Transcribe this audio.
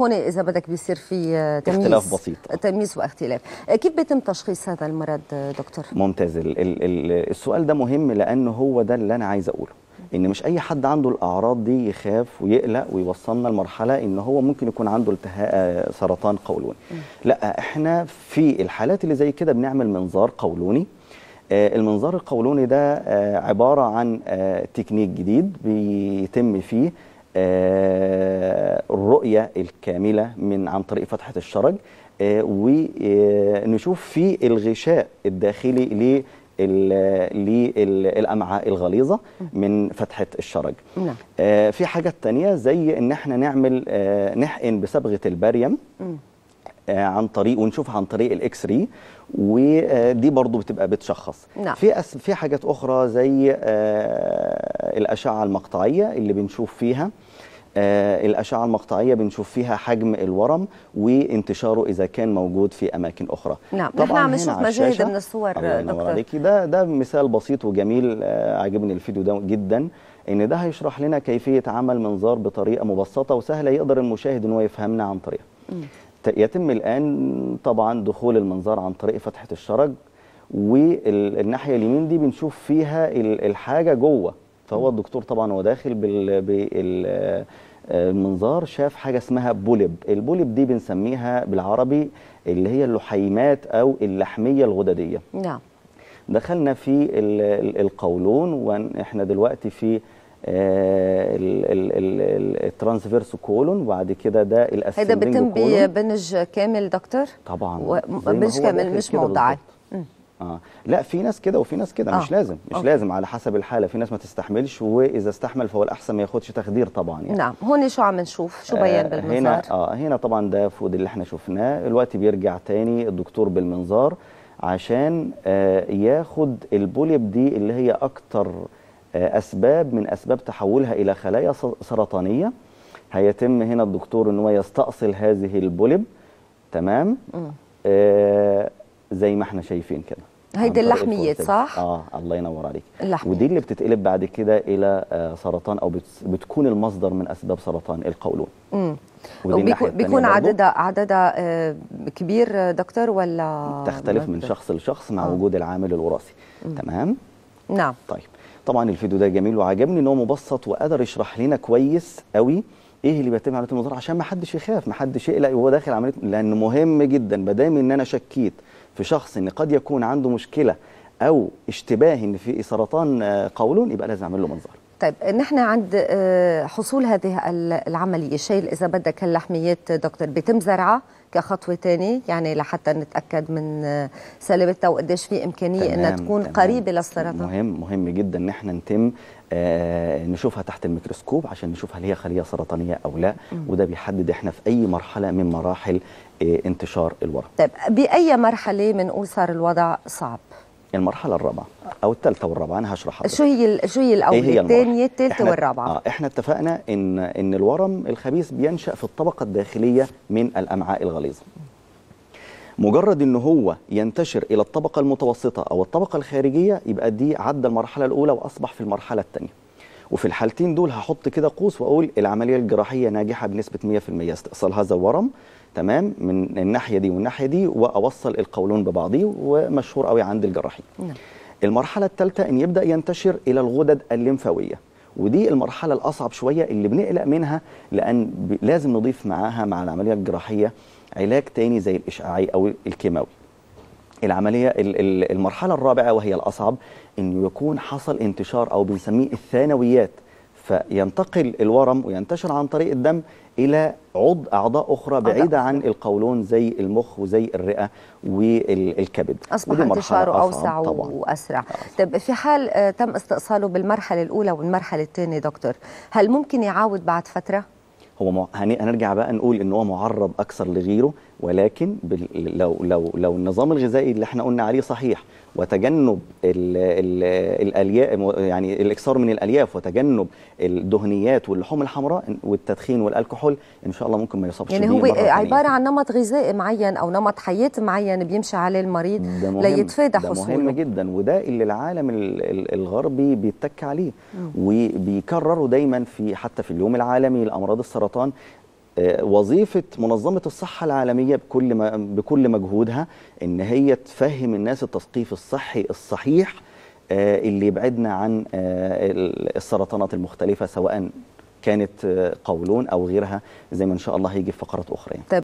هون اذا بدك بيصير في آه، تمييز اختلاف بسيط تمييز واختلاف آه، كيف بيتم تشخيص هذا المرض آه، دكتور ممتاز ال ال السؤال ده مهم لانه هو ده اللي انا عايز اقوله ان مش اي حد عنده الاعراض دي يخاف ويقلق ويوصلنا لمرحله ان هو ممكن يكون عنده التهاء سرطان قولوني لا احنا في الحالات اللي زي كده بنعمل منظار قولوني المنظار القولوني ده عبارة عن تكنيك جديد بيتم فيه آه، الرؤية الكاملة من عن طريق فتحة الشرج آه، ونشوف آه، في الغشاء الداخلي ل للامعاء الغليظه من فتحه الشرج نعم. آه في حاجه تانية زي ان احنا نعمل آه نحقن بصبغه البريم آه، عن طريق ونشوفها عن طريق الاكس ري ودي برضو بتبقى بتشخص نعم. في أس... في حاجات اخرى زي آه، الاشعه المقطعيه اللي بنشوف فيها آه، الأشعة المقطعية بنشوف فيها حجم الورم وانتشاره إذا كان موجود في أماكن أخرى نعم طبعا نحن عم نشوف مزايد من الصور دكتور ده ده مثال بسيط وجميل آه عجبني الفيديو ده جدا إن ده هيشرح لنا كيفية عمل منظار بطريقة مبسطة وسهلة يقدر المشاهد إن هو يفهمنا عن طريقها يتم الآن طبعا دخول المنظار عن طريق فتحة الشرج والناحية اليمين دي بنشوف فيها الحاجة جوه فهو الدكتور طبعا هو داخل بالمنظار شاف حاجة اسمها بولب البولب دي بنسميها بالعربي اللي هي اللحيمات أو اللحمية الغددية نعم دخلنا في القولون وإحنا دلوقتي في آه، الترانسفيرس كولون وبعد كده ده الاسفنج هذا بيتم ببنج كامل دكتور طبعا بنج كامل مش موضعي آه. لا في ناس كده وفي ناس كده آه. مش لازم مش أوكي. آه. لازم على حسب الحاله في ناس ما تستحملش واذا استحمل فهو الاحسن ما ياخدش تخدير طبعا يعني نعم هون شو عم نشوف شو آه، بيان آه بالمنظار هنا اه هنا طبعا ده فود اللي احنا شفناه الوقت بيرجع تاني الدكتور بالمنظار عشان آه ياخد البوليب دي اللي هي اكتر آه، اسباب من اسباب تحولها الى خلايا سرطانيه هيتم هنا الدكتور ان هو يستأصل هذه البولب تمام آه زي ما احنا شايفين كده هيدي اللحميات صح؟ اه الله ينور عليك اللحمية. ودي اللي بتتقلب بعد كده الى آه، سرطان او بتكون المصدر من اسباب سرطان القولون امم بيكون عددها عددها آه، كبير دكتور ولا تختلف من شخص لشخص مع آه. وجود العامل الوراثي تمام نعم طيب طبعا الفيديو ده جميل وعجبني ان هو مبسط وقدر يشرح لنا كويس قوي ايه اللي بيتم عمليه المطار عشان ما حدش يخاف ما حدش يقلق وهو داخل عمليه لان مهم جدا ما دام ان انا شكيت في شخص ان قد يكون عنده مشكله او اشتباه ان في سرطان قولون يبقى لازم اعمل له منظار طيب نحن عند آه، حصول هذه العمليه شيء اذا بدك اللحميات دكتور بيتم زرعها كخطوه ثانيه يعني لحتى نتاكد من آه، سلامتها وقديش في امكانيه انها تكون تمام قريبه للسرطان مهم مهم جدا ان احنا نتم آه نشوفها تحت الميكروسكوب عشان نشوف هل هي خليه سرطانيه او لا مم. وده بيحدد احنا في اي مرحله من مراحل آه انتشار الورم طيب باي مرحله بنقول صار الوضع صعب المرحله الرابعه او الثالثه والرابعه انا هشرحها شو هي شو هي الاول إيه الثانيه الثالثه والرابعه اه احنا اتفقنا ان ان الورم الخبيث بينشا في الطبقه الداخليه من الامعاء الغليظه مجرد ان هو ينتشر الى الطبقه المتوسطه او الطبقه الخارجيه يبقى دي عدى المرحله الاولى واصبح في المرحله الثانيه وفي الحالتين دول هحط كده قوس واقول العمليه الجراحيه ناجحه بنسبه 100% استئصال هذا الورم تمام من الناحيه دي والناحيه دي واوصل القولون ببعضيه ومشهور قوي عند الجراحين نعم. المرحله الثالثه ان يبدا ينتشر الى الغدد الليمفاويه ودي المرحله الاصعب شويه اللي بنقلق منها لان لازم نضيف معاها مع العمليه الجراحيه علاج تاني زي الاشعاعي او الكيماوي العملية المرحلة الرابعة وهي الأصعب أن يكون حصل انتشار أو بنسميه الثانويات فينتقل الورم وينتشر عن طريق الدم إلى عض أعضاء أخرى بعيدة عن القولون زي المخ وزي الرئة والكبد أصبح انتشاره أوسع طبعاً. وأسرع طب في حال آه، تم استئصاله بالمرحلة الأولى والمرحلة الثانية دكتور هل ممكن يعاود بعد فترة؟ هو هنرجع بقى نقول ان هو معرض اكثر لغيره ولكن لو لو لو النظام الغذائي اللي احنا قلنا عليه صحيح وتجنب ال ال الالياف يعني الاكثار من الالياف وتجنب الدهنيات واللحوم الحمراء والتدخين والكحول ان شاء الله ممكن ما يصابش يعني هو عباره عن نمط غذائي معين او نمط حياه معين بيمشي عليه المريض ليتفادى حصوله ده مهم جدا وده اللي العالم الغربي بيتك عليه وبيكرره دايما في حتى في اليوم العالمي لامراض السرطان وظيفة منظمة الصحة العالمية بكل ما بكل مجهودها إن هي تفهم الناس التثقيف الصحي الصحيح آه، اللي يبعدنا عن آه، السرطانات المختلفة سواء كانت آه، قولون أو غيرها زي ما إن شاء الله هيجي في فقرات أخرى يعني.